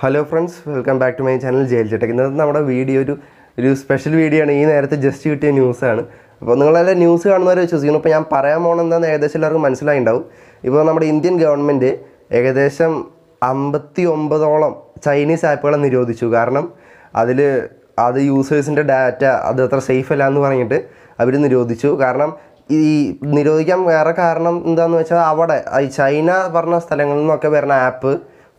hello friends welcome back to my channel ജയിൽ ചേട്ടൻ ഇന്നത്തെ നമ്മുടെ വീഡിയോ ഒരു ഒരു സ്പെഷ്യൽ വീഡിയോ ആണ് ഈ നേരത്തെ ജസ്റ്റ് കിട്ടിയ ന്യൂസാണ് അപ്പോൾ നിങ്ങളെല്ലാം ന്യൂസ് കാണുന്നവരെ വിശ്വസിക്കുന്നു അപ്പോൾ ഞാൻ പറയാൻ പോകണമെന്ന് ഏകദേശം എല്ലാവർക്കും ഉണ്ടാവും ഇപ്പോൾ നമ്മുടെ ഇന്ത്യൻ ഗവൺമെൻറ് ഏകദേശം അമ്പത്തി ഒമ്പതോളം ചൈനീസ് ആപ്പുകളെ നിരോധിച്ചു കാരണം അതിൽ അത് യൂസേഴ്സിൻ്റെ ഡാറ്റ അത് അത്ര സേഫ് അല്ല എന്ന് പറഞ്ഞിട്ട് അവർ നിരോധിച്ചു കാരണം ഈ നിരോധിക്കാൻ വേറെ കാരണം എന്താണെന്ന് വെച്ചാൽ അവിടെ ഈ ചൈന പറഞ്ഞ സ്ഥലങ്ങളിൽ നിന്നൊക്കെ വരുന്ന ആപ്പ്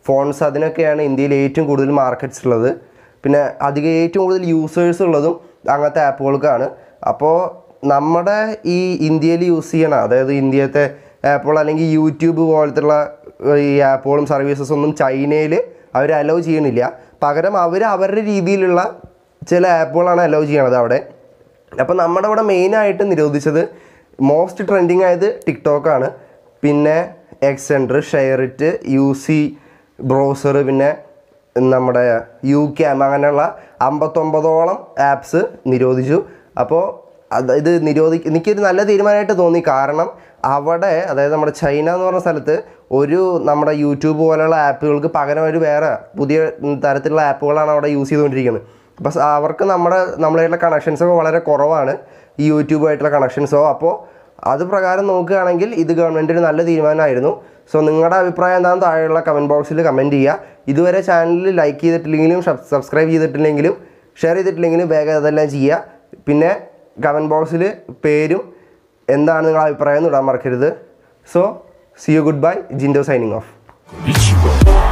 ഫോൺസ് അതിനൊക്കെയാണ് ഇന്ത്യയിൽ ഏറ്റവും കൂടുതൽ മാർക്കറ്റ്സ് ഉള്ളത് പിന്നെ അധികം ഏറ്റവും കൂടുതൽ യൂസേഴ്സ് ഉള്ളതും അങ്ങനത്തെ ആപ്പുകൾക്കാണ് അപ്പോൾ നമ്മുടെ ഈ ഇന്ത്യയിൽ യൂസ് ചെയ്യണ അതായത് ഇന്ത്യത്തെ ആപ്പുകൾ അല്ലെങ്കിൽ യൂട്യൂബ് പോലത്തുള്ള ഈ ആപ്പുകളും സർവീസസ് ഒന്നും ചൈനയിൽ അവർ അലോ ചെയ്യണില്ല പകരം അവർ അവരുടെ രീതിയിലുള്ള ചില ആപ്പുകളാണ് അലോ ചെയ്യണത് അവിടെ അപ്പോൾ നമ്മുടെ അവിടെ മെയിനായിട്ട് നിരോധിച്ചത് മോസ്റ്റ് ട്രെൻഡിങ് ആയത് ടിക്ടോക്കാണ് പിന്നെ Xender share it U C browser പിന്നെ നമ്മുടെ യു ക്യാം അങ്ങനെയുള്ള അമ്പത്തൊമ്പതോളം ആപ്സ് നിരോധിച്ചു അപ്പോൾ ഇത് നിരോധി എനിക്കൊരു നല്ല തീരുമാനമായിട്ട് തോന്നി കാരണം അവിടെ അതായത് നമ്മുടെ ചൈന എന്ന് പറഞ്ഞ സ്ഥലത്ത് ഒരു നമ്മുടെ യൂട്യൂബ് പോലെയുള്ള ആപ്പുകൾക്ക് പകരം ഒരു വേറെ പുതിയ തരത്തിലുള്ള ആപ്പുകളാണ് അവിടെ യൂസ് ചെയ്തുകൊണ്ടിരിക്കുന്നത് അപ്പോൾ അവർക്ക് നമ്മുടെ നമ്മളായിട്ടുള്ള കണക്ഷൻസൊക്കെ വളരെ കുറവാണ് ഈ യൂട്യൂബായിട്ടുള്ള കണക്ഷൻസോ അപ്പോൾ അത് പ്രകാരം നോക്കുകയാണെങ്കിൽ ഇത് ഗവൺമെൻറ്റിന് നല്ല തീരുമാനമായിരുന്നു സോ നിങ്ങളുടെ അഭിപ്രായം എന്താണെന്ന് താഴെയുള്ള കമൻറ്റ് ബോക്സിൽ കമൻറ്റ് ചെയ്യുക ഇതുവരെ ചാനൽ ലൈക്ക് ചെയ്തിട്ടില്ലെങ്കിലും സബ്സ്ക്രൈബ് ചെയ്തിട്ടില്ലെങ്കിലും ഷെയർ ചെയ്തിട്ടില്ലെങ്കിലും വേഗം അതെല്ലാം ചെയ്യുക പിന്നെ കമൻറ്റ് ബോക്സിൽ പേരും എന്താണ് നിങ്ങളുടെ അഭിപ്രായം എന്ന് ഇടാൻ മറക്കരുത് so see you good bye ജിൻഡോ സൈനിങ് ഓഫ്